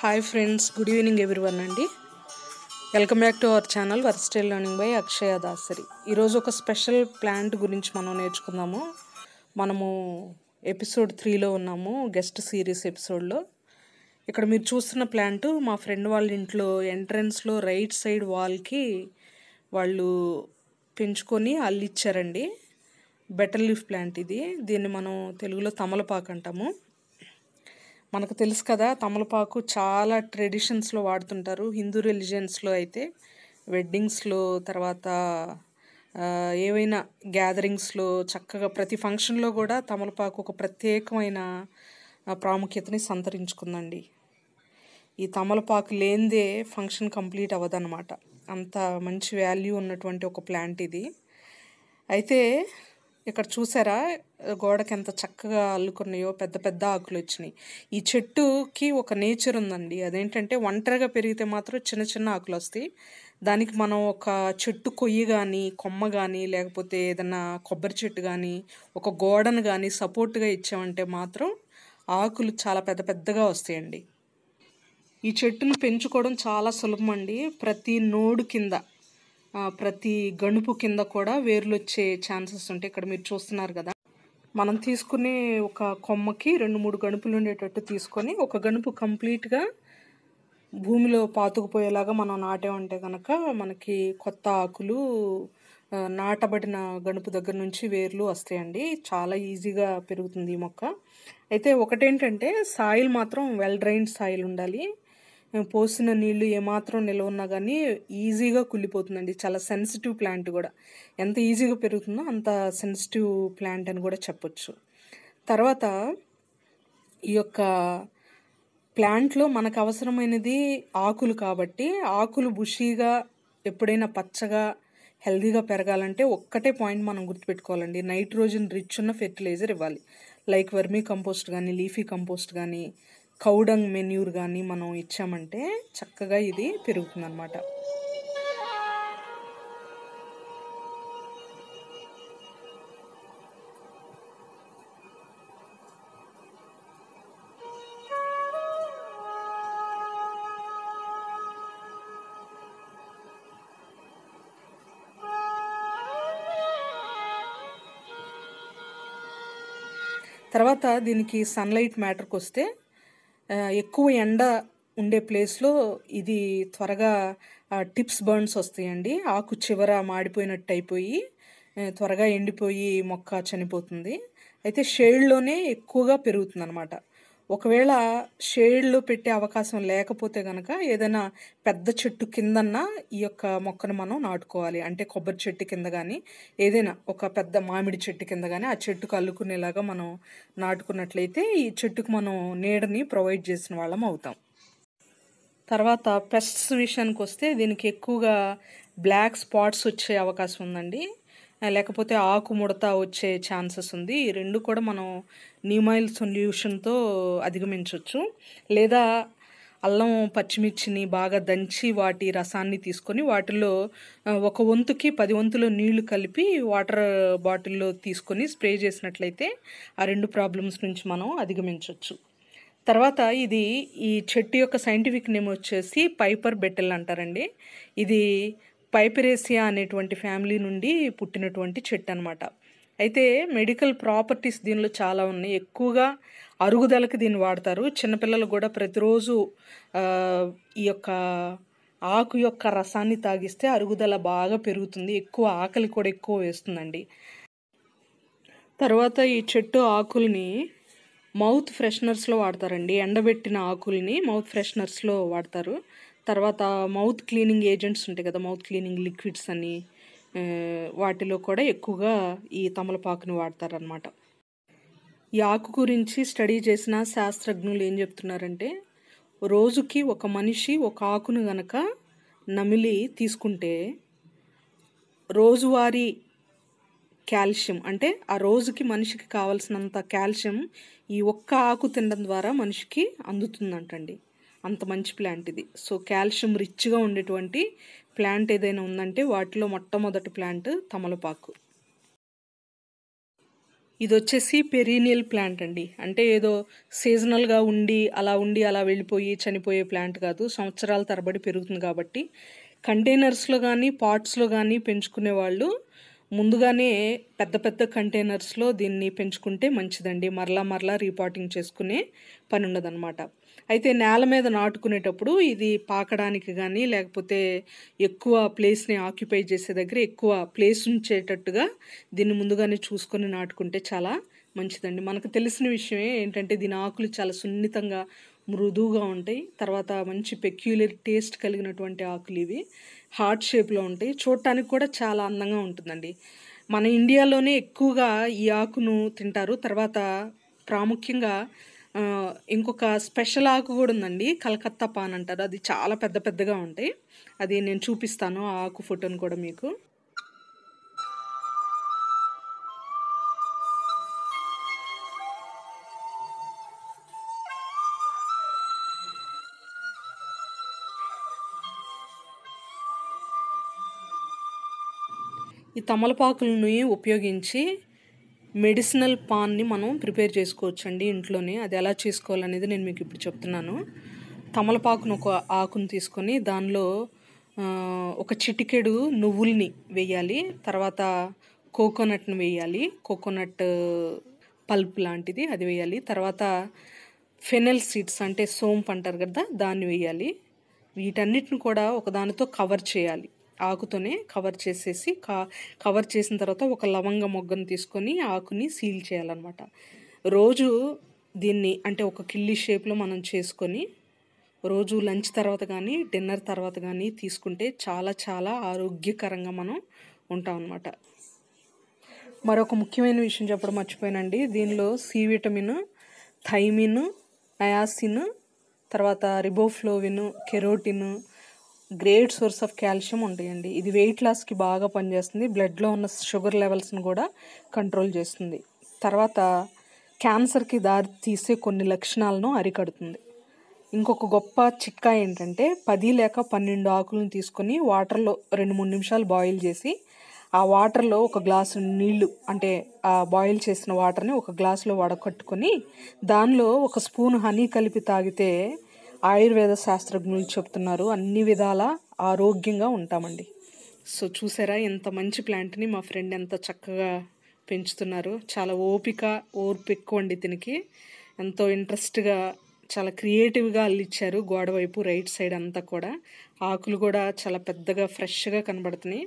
hi friends good evening everyone అండి welcome back to our channel versatile style learning by Akshaya Dasari ఈరోజు ఒక special plant గురించి మనం నేర్చుకుందాము మనము ఎపిసోడ్ త్రీలో ఉన్నాము గెస్ట్ సిరీస్ ఎపిసోడ్లో ఇక్కడ మీరు చూస్తున్న ప్లాంట్ మా ఫ్రెండ్ వాళ్ళ ఇంట్లో ఎంట్రన్స్లో రైట్ సైడ్ వాల్కి వాళ్ళు పెంచుకొని అల్లిచ్చారండి బెటర్ లీఫ్ ప్లాంట్ ఇది దీన్ని మనం తెలుగులో తమలపాకు అంటాము మనకు తెలుసు కదా తమలపాకు చాలా ట్రెడిషన్స్లో వాడుతుంటారు హిందూ రిలీజియన్స్లో అయితే వెడ్డింగ్స్లో తర్వాత ఏవైనా గ్యాదరింగ్స్లో చక్కగా ప్రతి ఫంక్షన్లో కూడా తమలపాకు ఒక ప్రత్యేకమైన ప్రాముఖ్యతని సంతరించుకుందండి ఈ తమలపాకు లేనిదే ఫంక్షన్ కంప్లీట్ అవ్వదన్నమాట అంత మంచి వాల్యూ ఉన్నటువంటి ఒక ప్లాంట్ ఇది అయితే ఇక్కడ చూసారా గోడకి ఎంత చక్కగా అల్లుకున్నాయో పెద్ద పెద్ద ఆకులు వచ్చినాయి ఈ చెట్టుకి ఒక నేచర్ ఉందండి అదేంటంటే ఒంటరిగా పెరిగితే మాత్రం చిన్న చిన్న ఆకులు వస్తాయి దానికి మనం ఒక చెట్టు కొయ్యి కానీ కొమ్మ కానీ లేకపోతే ఏదైనా కొబ్బరి చెట్టు కానీ ఒక గోడను కానీ సపోర్ట్గా ఇచ్చామంటే మాత్రం ఆకులు చాలా పెద్ద పెద్దగా వస్తాయండి ఈ చెట్టును పెంచుకోవడం చాలా సులభం అండి ప్రతి నోడు కింద ప్రతి గణుపు కింద కూడా వేర్లు వచ్చే ఛాన్సెస్ ఉంటాయి ఇక్కడ మీరు చూస్తున్నారు కదా మనం తీసుకునే ఒక కొమ్మకి రెండు మూడు గణుపులు ఉండేటట్టు తీసుకొని ఒక గణుపు కంప్లీట్గా భూమిలో పాతుకుపోయేలాగా మనం నాటే ఉంటే కనుక మనకి కొత్త ఆకులు నాటబడిన గణుపు దగ్గర నుంచి వేర్లు వస్తాయండి చాలా ఈజీగా పెరుగుతుంది ఈ మొక్క అయితే ఒకటేంటంటే సాయిల్ మాత్రం వెల్ డ్రైన్ సాయిల్ ఉండాలి పోసిన నీళ్ళు ఏమాత్రం నిల్వ ఉన్నా కానీ ఈజీగా కుళ్ళిపోతుందండి చాలా సెన్సిటివ్ ప్లాంట్ కూడా ఎంత ఈజీగా పెరుగుతుందో అంత సెన్సిటివ్ ప్లాంట్ అని కూడా చెప్పొచ్చు తర్వాత ఈ యొక్క ప్లాంట్లో మనకు అవసరమైనది ఆకులు కాబట్టి ఆకులు బుషీగా ఎప్పుడైనా పచ్చగా హెల్దీగా పెరగాలంటే ఒక్కటే పాయింట్ మనం గుర్తుపెట్టుకోవాలండి నైట్రోజన్ రిచ్ ఉన్న ఫెర్టిలైజర్ ఇవ్వాలి లైక్ వర్మీ కంపోస్ట్ కానీ లీఫీ కంపోస్ట్ కానీ కౌడంగ్ మెన్యూర్ కానీ మనం ఇచ్చామంటే చక్కగా ఇది పెరుగుతుందన్నమాట తర్వాత దీనికి సన్లైట్ మ్యాటర్కి వస్తే ఎక్కువ ఎండ ఉండే ప్లేస్లో ఇది త్వరగా టిప్స్ బర్న్స్ వస్తాయండి ఆకు చివర మాడిపోయినట్టు అయిపోయి త్వరగా ఎండిపోయి మొక్క చనిపోతుంది అయితే షేడ్లోనే ఎక్కువగా పెరుగుతుంది అనమాట ఒకవేళ షేడ్లు పెట్టే అవకాశం లేకపోతే కనుక ఏదైనా పెద్ద చెట్టు కిందన్న ఈ యొక్క మొక్కను మనం నాటుకోవాలి అంటే కొబ్బరి చెట్టు కింద కానీ ఏదైనా ఒక పెద్ద మామిడి చెట్టు కింద కానీ ఆ చెట్టుకు అల్లుకునేలాగా మనం నాటుకున్నట్లయితే ఈ చెట్టుకు మనం నీడని ప్రొవైడ్ చేసిన వాళ్ళం అవుతాం తర్వాత పెస్ట్స్ విషయానికి వస్తే దీనికి ఎక్కువగా బ్లాక్ స్పాట్స్ వచ్చే అవకాశం ఉందండి లేకపోతే ఆకు ముడత వచ్చే ఛాన్సెస్ ఉంది ఈ రెండు కూడా మనం నీమాయిల్ సొల్యూషన్తో అధిగమించవచ్చు లేదా అల్లం పచ్చిమిర్చిని బాగా దంచి వాటి రసాన్ని తీసుకొని వాటిలో ఒక వంతుకి పది వంతులో నీళ్లు కలిపి వాటర్ బాటిల్లో తీసుకొని స్ప్రే చేసినట్లయితే ఆ రెండు ప్రాబ్లమ్స్ నుంచి మనం అధిగమించవచ్చు తర్వాత ఇది ఈ చెట్టు యొక్క సైంటిఫిక్ నేమ్ వచ్చేసి పైపర్ బెట్టెల్ అంటారండి ఇది పైపెరేసియా అనేటువంటి ఫ్యామిలీ నుండి పుట్టినటువంటి చెట్టు అనమాట అయితే మెడికల్ ప్రాపర్టీస్ దీనిలో చాలా ఉన్నాయి ఎక్కువగా అరుగుదలకి దీన్ని వాడతారు చిన్నపిల్లలు కూడా ప్రతిరోజు ఈ యొక్క ఆకు యొక్క రసాన్ని తాగిస్తే అరుగుదల బాగా పెరుగుతుంది ఎక్కువ ఆకలి కూడా ఎక్కువ వేస్తుందండి తర్వాత ఈ చెట్టు ఆకుల్ని మౌత్ ఫ్రెషనర్స్లో వాడతారండి ఎండబెట్టిన ఆకుల్ని మౌత్ ఫ్రెషనర్స్లో వాడతారు తర్వాత మౌత్ క్లీనింగ్ ఏజెంట్స్ ఉంటాయి కదా మౌత్ క్లీనింగ్ లిక్విడ్స్ అని వాటిలో కూడా ఎక్కువగా ఈ తమలపాకుని వాడతారనమాట ఈ ఆకు గురించి స్టడీ చేసిన శాస్త్రజ్ఞులు ఏం చెప్తున్నారంటే రోజుకి ఒక మనిషి ఒక ఆకును గనక నమిలి తీసుకుంటే రోజువారీ కాల్షియం అంటే ఆ రోజుకి మనిషికి కావలసినంత కాల్షియం ఈ ఒక్క ఆకు తినడం ద్వారా మనిషికి అందుతుందంటండి అంత మంచి ప్లాంట్ ఇది సో కాల్షియం రిచ్గా ఉండేటువంటి ప్లాంట్ ఏదైనా ఉందంటే వాటిలో మొట్టమొదటి ప్లాంట్ తమలపాకు ఇది వచ్చేసి పెరీనియల్ ప్లాంట్ అండి అంటే ఏదో సీజనల్గా ఉండి అలా ఉండి అలా వెళ్ళిపోయి చనిపోయే ప్లాంట్ కాదు సంవత్సరాల తరబడి పెరుగుతుంది కాబట్టి కంటైనర్స్లో కానీ పాట్స్లో కానీ పెంచుకునే వాళ్ళు ముందుగానే పెద్ద పెద్ద కంటైనర్స్లో దీన్ని పెంచుకుంటే మంచిదండి మరలా మరలా రీపాటింగ్ చేసుకునే పని ఉండదన్నమాట అయితే నేల మీద నాటుకునేటప్పుడు ఇది పాకడానికి కానీ లేకపోతే ఎక్కువ ప్లేస్ని ఆక్యుపై చేసే దగ్గర ఎక్కువ ప్లేస్ ఉంచేటట్టుగా దీన్ని ముందుగానే చూసుకొని నాటుకుంటే చాలా మంచిదండి మనకు తెలిసిన విషయం ఏంటంటే దీని ఆకులు చాలా సున్నితంగా మృదువుగా ఉంటాయి తర్వాత మంచి పెక్యులర్ టేస్ట్ కలిగినటువంటి ఆకులు ఇవి హార్ట్ షేప్లో ఉంటాయి చూడటానికి కూడా చాలా అందంగా ఉంటుందండి మన ఇండియాలోనే ఎక్కువగా ఈ ఆకును తింటారు తర్వాత ప్రాముఖ్యంగా ఇంకొక స్పెషల్ ఆకు కూడా ఉందండి కలకత్తా పాన్ అంటారు అది చాలా పెద్ద పెద్దగా ఉంటాయి అది నేను చూపిస్తాను ఆ ఆకు ఫోటోను కూడా మీకు ఈ తమలపాకులని ఉపయోగించి మెడిసినల్ పాన్ని మనం ప్రిపేర్ చేసుకోవచ్చు అండి ఇంట్లోనే అది ఎలా చేసుకోవాలనేది నేను మీకు ఇప్పుడు చెప్తున్నాను తమలపాకును ఒక ఆకును తీసుకొని దానిలో ఒక చిటికెడు నువ్వుల్ని వేయాలి తర్వాత కోకోనట్ని వేయాలి కోకోనట్ పల్ప్ లాంటిది అది వేయాలి తర్వాత ఫెనల్ సీడ్స్ అంటే సోంపు అంటారు కదా దాన్ని వేయాలి వీటన్నిటిని కూడా ఒకదానితో కవర్ చేయాలి ఆకుతోనే కవర్ చేసేసి కా కవర్ చేసిన తర్వాత ఒక లవంగ మొగ్గను తీసుకొని ఆకుని సీల్ చేయాలన్నమాట రోజు దీన్ని అంటే ఒక కిల్లి షేప్లో మనం చేసుకొని రోజు లంచ్ తర్వాత కానీ డిన్నర్ తర్వాత కానీ తీసుకుంటే చాలా చాలా ఆరోగ్యకరంగా మనం ఉంటాం అన్నమాట మరొక ముఖ్యమైన విషయం చెప్పడం మర్చిపోయానండి దీనిలో సి విటమిన్ థైమిన్ నయాసిన్ తర్వాత riboflavin carotene great source of calcium ఉంటాయండి ఇది వెయిట్ లాస్కి బాగా పనిచేస్తుంది బ్లడ్లో ఉన్న షుగర్ లెవెల్స్ని కూడా కంట్రోల్ చేస్తుంది తర్వాత క్యాన్సర్కి దారి తీసే కొన్ని లక్షణాలను అరికడుతుంది ఇంకొక గొప్ప చిక్కా ఏంటంటే పది లేక పన్నెండు ఆకులను తీసుకొని వాటర్లో రెండు మూడు నిమిషాలు బాయిల్ చేసి ఆ వాటర్లో ఒక గ్లాసు నీళ్లు అంటే ఆ బాయిల్ చేసిన వాటర్ని ఒక గ్లాసులో వడకట్టుకొని దానిలో ఒక స్పూన్ హనీ కలిపి తాగితే ఆయుర్వేద శాస్త్రజ్ఞులు చెప్తున్నారు అన్ని విధాల ఆరోగ్యంగా ఉంటామండి సో చూసారా ఎంత మంచి ప్లాంట్ని మా ఫ్రెండ్ ఎంత చక్కగా పెంచుతున్నారు చాలా ఓపిక ఓర్పు ఎక్కువ అండి దీనికి ఎంతో ఇంట్రెస్ట్గా చాలా క్రియేటివ్గా అల్లిచ్చారు గోడ వైపు రైట్ సైడ్ అంతా కూడా ఆకులు కూడా చాలా పెద్దగా ఫ్రెష్గా కనబడుతున్నాయి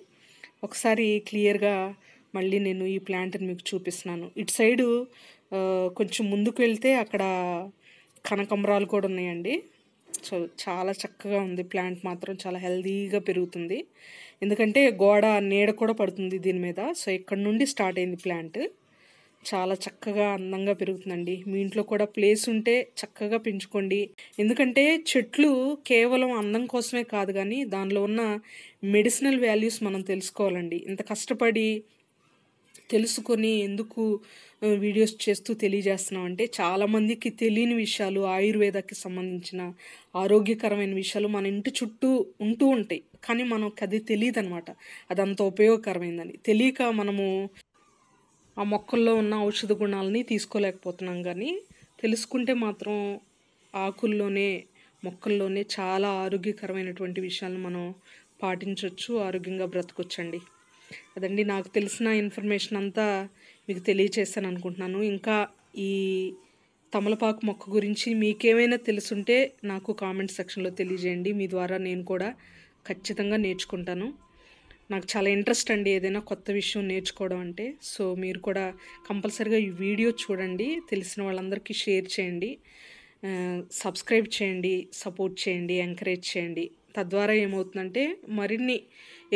ఒకసారి క్లియర్గా మళ్ళీ నేను ఈ ప్లాంట్ని మీకు చూపిస్తున్నాను ఇటు సైడు కొంచెం ముందుకు వెళ్తే అక్కడ కనకమరాలు కూడా ఉన్నాయండి సో చాలా చక్కగా ఉంది ప్లాంట్ మాత్రం చాలా హెల్దీగా పెరుగుతుంది ఎందుకంటే గోడ నీడ కూడా పడుతుంది దీని మీద సో ఇక్కడ నుండి స్టార్ట్ అయింది ప్లాంట్ చాలా చక్కగా అందంగా పెరుగుతుందండి మీ ఇంట్లో కూడా ప్లేస్ ఉంటే చక్కగా పెంచుకోండి ఎందుకంటే చెట్లు కేవలం అందం కోసమే కాదు కానీ దానిలో ఉన్న మెడిసినల్ వాల్యూస్ మనం తెలుసుకోవాలండి ఇంత కష్టపడి తెలుసుకొని ఎందుకు వీడియోస్ చేస్తూ తెలియజేస్తున్నాం అంటే చాలామందికి తెలియని విషయాలు ఆయుర్వేదకి సంబంధించిన ఆరోగ్యకరమైన విషయాలు మన ఇంటి చుట్టూ ఉంటూ ఉంటాయి కానీ మనకు అది తెలియదు అనమాట అది అంత ఉపయోగకరమైందని తెలియక మనము ఆ మొక్కల్లో ఉన్న ఔషధ గుణాలని తీసుకోలేకపోతున్నాం కానీ తెలుసుకుంటే మాత్రం ఆకుల్లోనే మొక్కల్లోనే చాలా ఆరోగ్యకరమైనటువంటి విషయాలను మనం పాటించవచ్చు ఆరోగ్యంగా బ్రతకొచ్చండి అదండి నాకు తెలిసిన ఇన్ఫర్మేషన్ అంతా మీకు తెలియచేస్తాను అనుకుంటున్నాను ఇంకా ఈ తమలపాకు మొక్క గురించి మీకేమైనా తెలుసుంటే నాకు కామెంట్ సెక్షన్లో తెలియజేయండి మీ ద్వారా నేను కూడా ఖచ్చితంగా నేర్చుకుంటాను నాకు చాలా ఇంట్రెస్ట్ అండి ఏదైనా కొత్త విషయం నేర్చుకోవడం అంటే సో మీరు కూడా కంపల్సరిగా ఈ వీడియో చూడండి తెలిసిన వాళ్ళందరికీ షేర్ చేయండి సబ్స్క్రైబ్ చేయండి సపోర్ట్ చేయండి ఎంకరేజ్ చేయండి తద్వారా ఏమవుతుందంటే మరిన్ని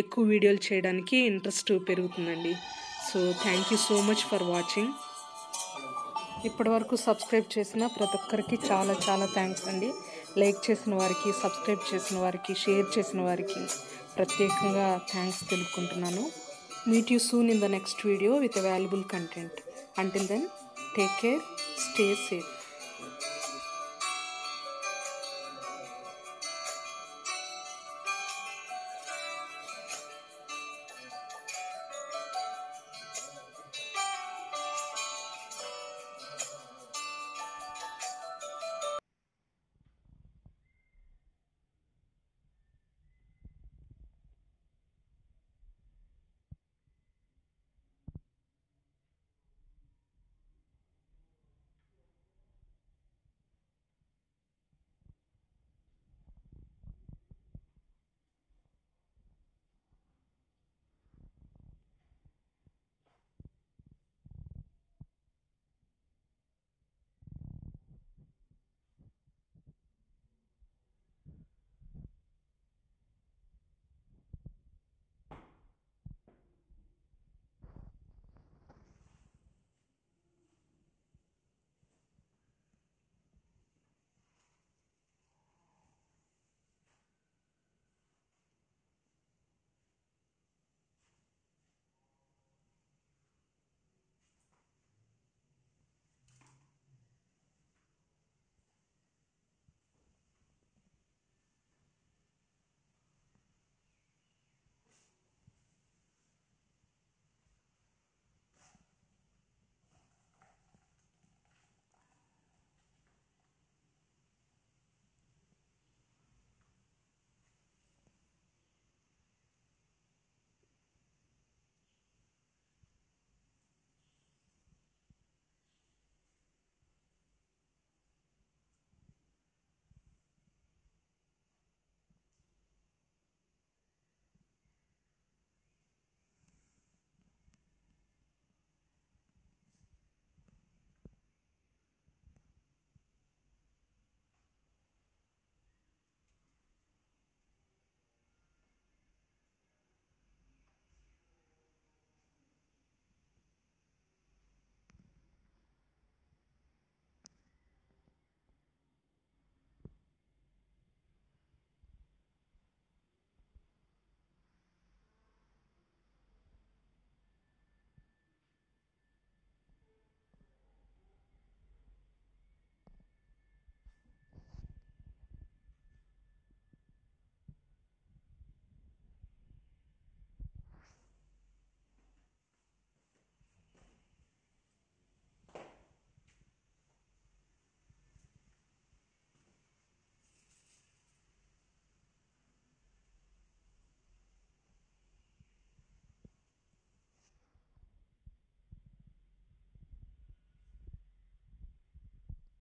ఎక్కువ వీడియోలు చేయడానికి ఇంట్రెస్ట్ పెరుగుతుందండి so thank you so much for watching ఇప్పటివరకు సబ్స్క్రైబ్ చేసిన ప్రతి ఒక్కరికి చాలా చాలా థ్యాంక్స్ అండి లైక్ చేసిన వారికి సబ్స్క్రైబ్ చేసిన వారికి షేర్ చేసిన వారికి ప్రత్యేకంగా థ్యాంక్స్ తెలుపుకుంటున్నాను meet you soon in the next video with available content until then take care stay safe